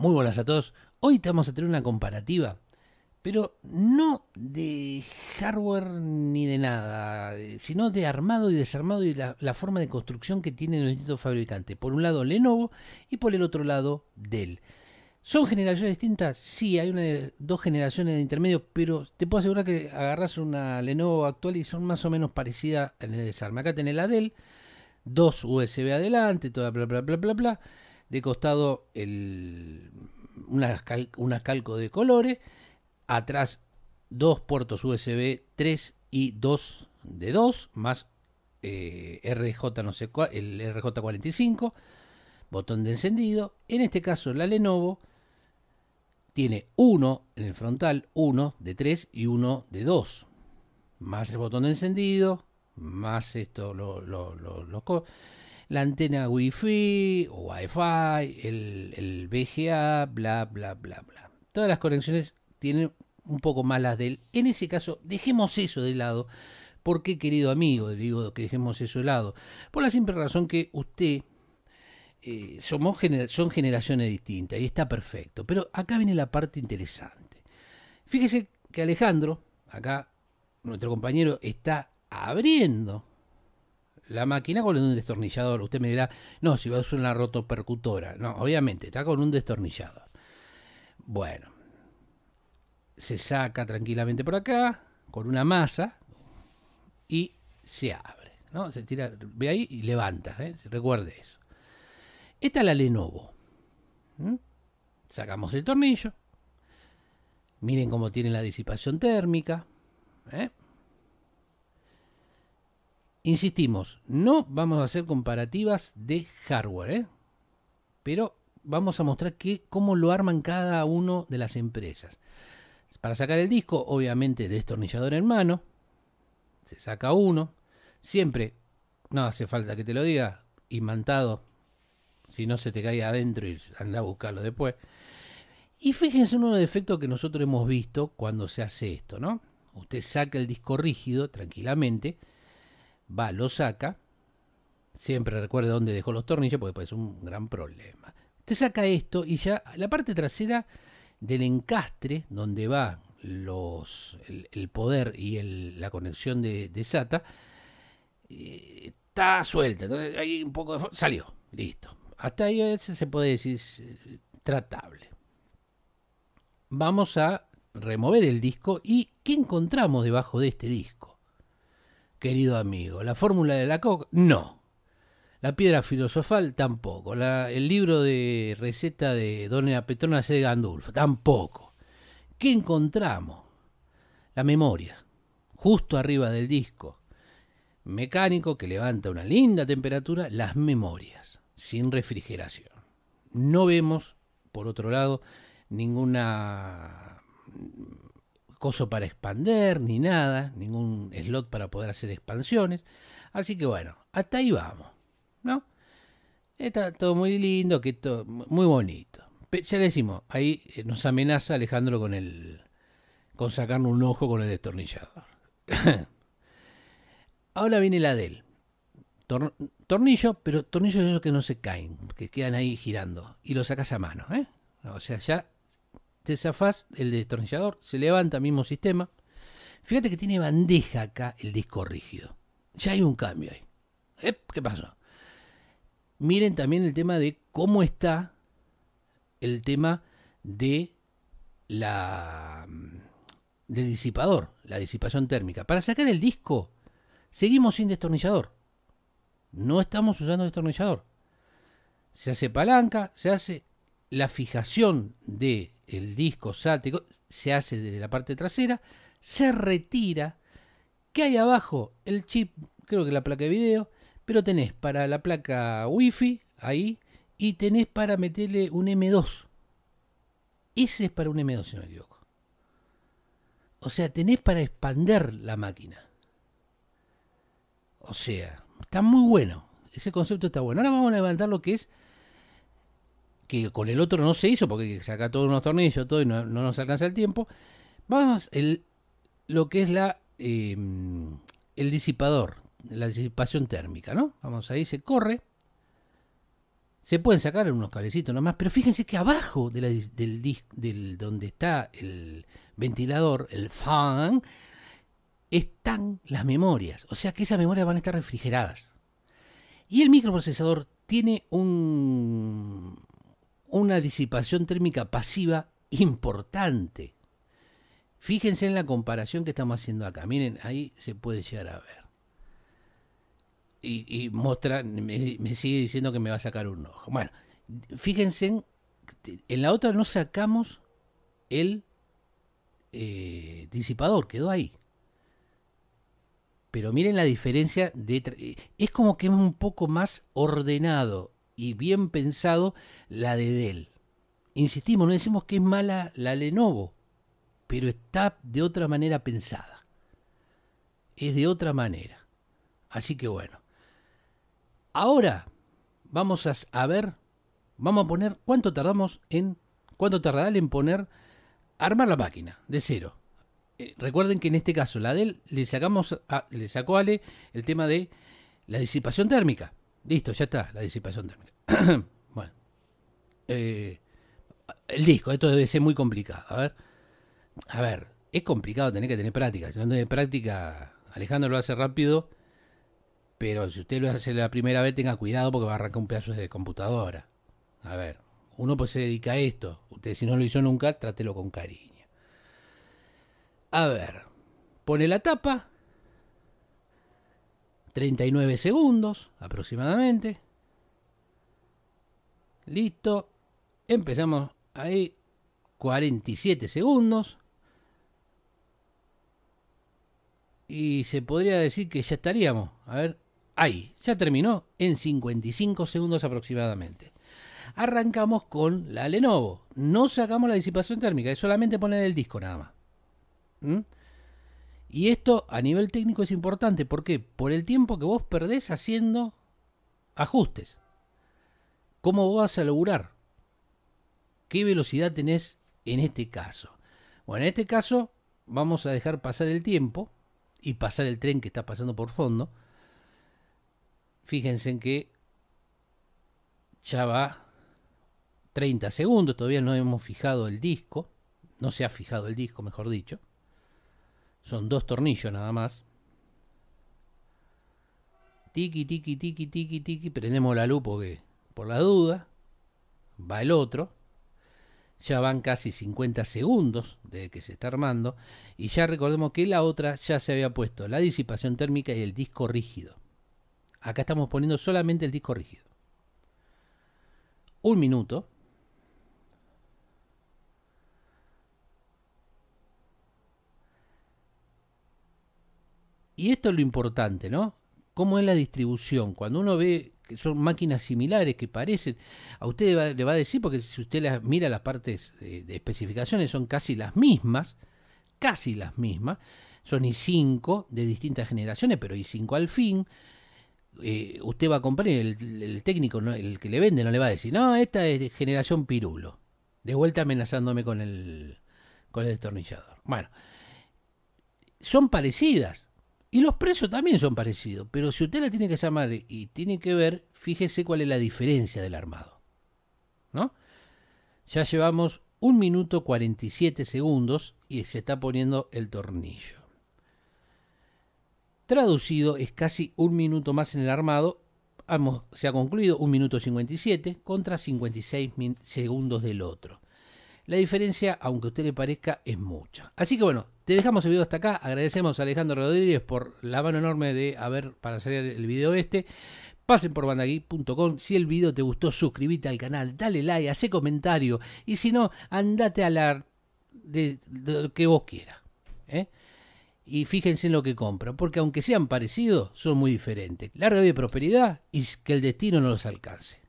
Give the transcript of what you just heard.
Muy buenas a todos. Hoy te vamos a tener una comparativa, pero no de hardware ni de nada, eh, sino de armado y desarmado y la, forma de construcción que tienen los distintos fabricantes. Por un lado Lenovo y por el otro lado Dell. ¿Son generaciones distintas? Sí, hay una, dos generaciones de intermedio, pero te puedo asegurar que agarras una Lenovo actual y son más o menos parecidas en el desarme. Acá tenés la Dell, dos USB adelante, toda bla bla bla bla bla de costado el, una de colores, atrás dos puertos USB 3 y 2 de 2, más eh, RJ, no sé el RJ45, botón de encendido. En este caso la Lenovo tiene uno en el frontal, uno de 3 y uno de 2, más el botón de encendido, más esto, lo, lo, la antena Wi-Fi o Wi-Fi, el, el bla, bla, bla, bla. Todas las conexiones tienen un poco malas de él. En ese caso, dejemos eso de lado. ¿Por qué, querido amigo? Digo que dejemos eso de lado. Por la simple razón que usted, eh, somos son generaciones distintas y está perfecto. Pero acá viene la parte interesante. Fíjese que Alejandro, acá nuestro compañero, está abriendo la máquina con un destornillador. Usted me dirá, no, si va a usar una rotopercutora. No, obviamente, está con un destornillador. Bueno, se saca tranquilamente por acá, con una masa, y se abre. ¿no? Se tira, ve ahí y levanta, ¿eh? recuerde eso. Esta es la Lenovo. Sacamos el tornillo. Miren cómo tiene la disipación térmica. ¿eh? Insistimos, no vamos a hacer comparativas de hardware, ¿eh? pero vamos a mostrar cómo lo arman cada uno de las empresas. Para sacar el disco, obviamente destornillador en mano, se saca uno, siempre, no hace falta que te lo diga, imantado, si no se te cae adentro y anda a buscarlo después. Y fíjense uno de los que nosotros hemos visto cuando se hace esto, ¿no? Usted saca el disco rígido tranquilamente, va, lo saca, siempre recuerde dónde dejó los tornillos, porque es un gran problema. Te saca esto y ya la parte trasera del encastre, donde va los, el, poder y la conexión de, SATA, eh, está suelta. Entonces hay un poco Salió, listo. Hasta ahí se puede decir eh, tratable. Vamos a remover el disco y ¿qué encontramos debajo de este disco? querido amigo. La fórmula de la coca, no. La piedra filosofal, tampoco. La, el libro de receta de Dona Petrona C. Gandulfo, tampoco. ¿Qué encontramos? La memoria, justo arriba del disco mecánico que levanta una linda temperatura, las memorias, sin refrigeración. No vemos, por otro lado, ninguna coso para expander, ni nada, ningún slot para poder hacer expansiones. Así que bueno, hasta ahí vamos, ¿no? Está todo muy lindo, que todo, muy bonito. Ya le decimos, ahí eh, nos amenaza Alejandro con el con sacarnos un ojo con el destornillador. Ahora viene la del tornillo, pero tornillos esos que no se caen, que quedan ahí girando. Y lo sacas a mano, ¿eh? O sea, ya te zafás el destornillador, se levanta mismo sistema. Fíjate que tiene bandeja acá el disco rígido. Ya hay un cambio ahí. Eh, ¿Qué pasó? Miren también el tema de cómo está el tema de la mm, del disipador, la disipación térmica. Para sacar el disco, seguimos sin destornillador. No estamos usando destornillador. Se hace palanca, se hace la fijación de el disco sático, se hace desde la parte trasera, se retira, que hay abajo el chip, creo que la placa de video, pero tenés para la placa wifi ahí y tenés para meterle un M2. Ese es para un M2 si no me equivoco. O sea, tenés para expander la máquina. O sea, está muy bueno. Ese concepto está bueno. Ahora vamos a levantar lo que es que con el otro no se hizo porque saca todos unos tornillos, todo y no, nos alcanza el tiempo. Vamos, el, lo que es la, em, el disipador, la disipación térmica, ¿no? Vamos ahí, se corre. Se pueden sacar unos cablecitos nomás, pero fíjense que abajo de del, del, del, donde está el ventilador, el fan, están las memorias. O sea que esas memorias van a estar refrigeradas. Y el microprocesador tiene un, una disipación térmica pasiva importante. Fíjense en la comparación que estamos haciendo acá. Miren, ahí se puede llegar a ver. Y, me, sigue diciendo que me va a sacar un ojo. Bueno, fíjense, en, la otra no sacamos el eh, disipador, quedó ahí. Pero miren la diferencia de... Es como que es un poco más ordenado y bien pensado la de Dell. Insistimos, no decimos que es mala la Lenovo, pero está de otra manera pensada. Es de otra manera. Así que bueno. Ahora vamos a, ver, vamos a poner cuánto tardamos en, cuánto tardará en poner, armar la máquina de cero. Eh, recuerden que en este caso la Dell le, sacamos le sacó a Ale el tema de la disipación térmica. Listo, ya está, la disipación térmica. bueno. Eh, el disco, esto debe ser muy complicado. A ver. A ver, es complicado tener que tener práctica. Si no tiene práctica, Alejandro lo hace rápido. Pero si usted lo hace la primera vez, tenga cuidado porque va a arrancar un pedazo de computadora. A ver, uno pues se dedica a esto. Usted si no lo hizo nunca, trátelo con cariño. A ver, pone la tapa, 39 segundos aproximadamente. Listo. Empezamos ahí. 47 segundos. Y se podría decir que ya estaríamos. A ver, ahí. Ya terminó en 55 segundos aproximadamente. Arrancamos con la Lenovo. No sacamos la disipación térmica. Es solamente poner el disco nada más. ¿Mm? Y esto a nivel técnico es importante. porque Por el tiempo que vos perdés haciendo ajustes. ¿Cómo vas a lograr? ¿Qué velocidad tenés en este caso? Bueno, en este caso vamos a dejar pasar el tiempo y pasar el tren que está pasando por fondo. Fíjense en que ya va 30 segundos, todavía no hemos fijado el disco, no se ha fijado el disco, mejor dicho. Son dos tornillos nada más. Tiki, tiki, tiki, tiki, tiki. Prendemos la lupa porque, por la duda, va el otro. Ya van casi 50 segundos desde que se está armando. Y ya recordemos que la otra ya se había puesto la disipación térmica y el disco rígido. Acá estamos poniendo solamente el disco rígido. Un minuto. Y esto es lo importante, ¿no? ¿Cómo es la distribución? Cuando uno ve que son máquinas similares, que parecen, a usted le va a decir, porque si usted las, mira las partes de, especificaciones, son casi las mismas, casi las mismas, son i5 de distintas generaciones, pero i5 al fin. Eh, usted va a comprar el, el técnico, el que le vende, no le va a decir, no, esta es generación pirulo. De vuelta amenazándome con el, con el destornillador. Bueno, son parecidas, y los precios también son parecidos, pero si usted la tiene que llamar y tiene que ver, fíjese cuál es la diferencia del armado. ¿No? Ya llevamos 1 minuto 47 segundos y se está poniendo el tornillo. Traducido es casi un minuto más en el armado. se ha concluido 1 minuto 57 contra 56 segundos del otro. La diferencia, aunque a usted le parezca, es mucha. Así que bueno, te dejamos el video hasta acá. Agradecemos a Alejandro Rodríguez por la mano enorme de haber para hacer el video este. Pasen por bandagui.com. Si el video te gustó, suscríbete al canal, dale like, hace comentario. Y si no, andate a la de, lo que vos quieras. ¿eh? Y fíjense en lo que compran, porque aunque sean parecidos, son muy diferentes. Larga vida y prosperidad y que el destino no los alcance.